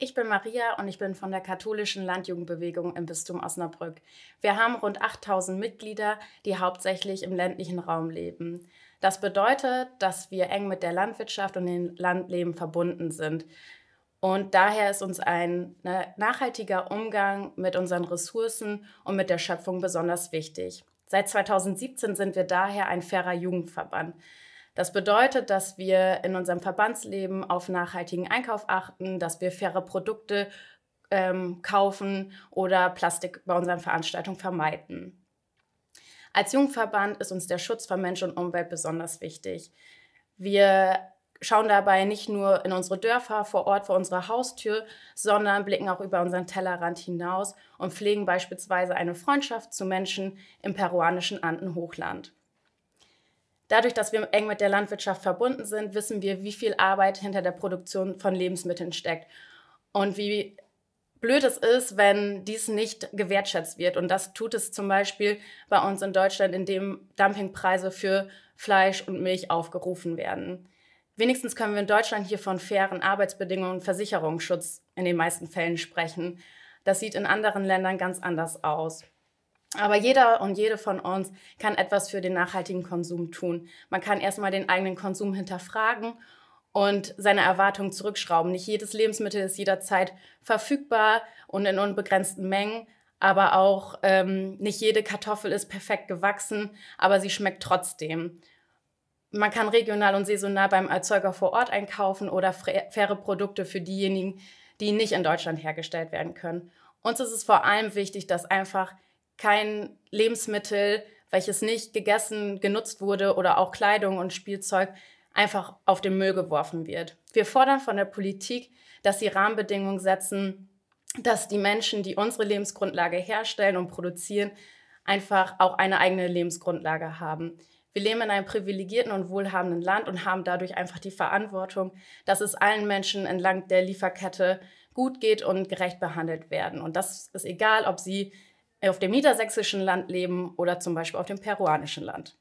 Ich bin Maria und ich bin von der katholischen Landjugendbewegung im Bistum Osnabrück. Wir haben rund 8000 Mitglieder, die hauptsächlich im ländlichen Raum leben. Das bedeutet, dass wir eng mit der Landwirtschaft und dem Landleben verbunden sind. Und daher ist uns ein ne, nachhaltiger Umgang mit unseren Ressourcen und mit der Schöpfung besonders wichtig. Seit 2017 sind wir daher ein fairer Jugendverband. Das bedeutet, dass wir in unserem Verbandsleben auf nachhaltigen Einkauf achten, dass wir faire Produkte ähm, kaufen oder Plastik bei unseren Veranstaltungen vermeiden. Als Jungverband ist uns der Schutz von Mensch und Umwelt besonders wichtig. Wir schauen dabei nicht nur in unsere Dörfer vor Ort vor unserer Haustür, sondern blicken auch über unseren Tellerrand hinaus und pflegen beispielsweise eine Freundschaft zu Menschen im peruanischen Andenhochland. Dadurch, dass wir eng mit der Landwirtschaft verbunden sind, wissen wir, wie viel Arbeit hinter der Produktion von Lebensmitteln steckt und wie blöd es ist, wenn dies nicht gewertschätzt wird. Und das tut es zum Beispiel bei uns in Deutschland, indem Dumpingpreise für Fleisch und Milch aufgerufen werden. Wenigstens können wir in Deutschland hier von fairen Arbeitsbedingungen und Versicherungsschutz in den meisten Fällen sprechen. Das sieht in anderen Ländern ganz anders aus. Aber jeder und jede von uns kann etwas für den nachhaltigen Konsum tun. Man kann erstmal den eigenen Konsum hinterfragen und seine Erwartungen zurückschrauben. Nicht jedes Lebensmittel ist jederzeit verfügbar und in unbegrenzten Mengen, aber auch ähm, nicht jede Kartoffel ist perfekt gewachsen, aber sie schmeckt trotzdem. Man kann regional und saisonal beim Erzeuger vor Ort einkaufen oder faire Produkte für diejenigen, die nicht in Deutschland hergestellt werden können. Uns ist es vor allem wichtig, dass einfach kein Lebensmittel, welches nicht gegessen, genutzt wurde oder auch Kleidung und Spielzeug einfach auf den Müll geworfen wird. Wir fordern von der Politik, dass sie Rahmenbedingungen setzen, dass die Menschen, die unsere Lebensgrundlage herstellen und produzieren, einfach auch eine eigene Lebensgrundlage haben. Wir leben in einem privilegierten und wohlhabenden Land und haben dadurch einfach die Verantwortung, dass es allen Menschen entlang der Lieferkette gut geht und gerecht behandelt werden. Und das ist egal, ob sie auf dem niedersächsischen Land leben oder zum Beispiel auf dem peruanischen Land.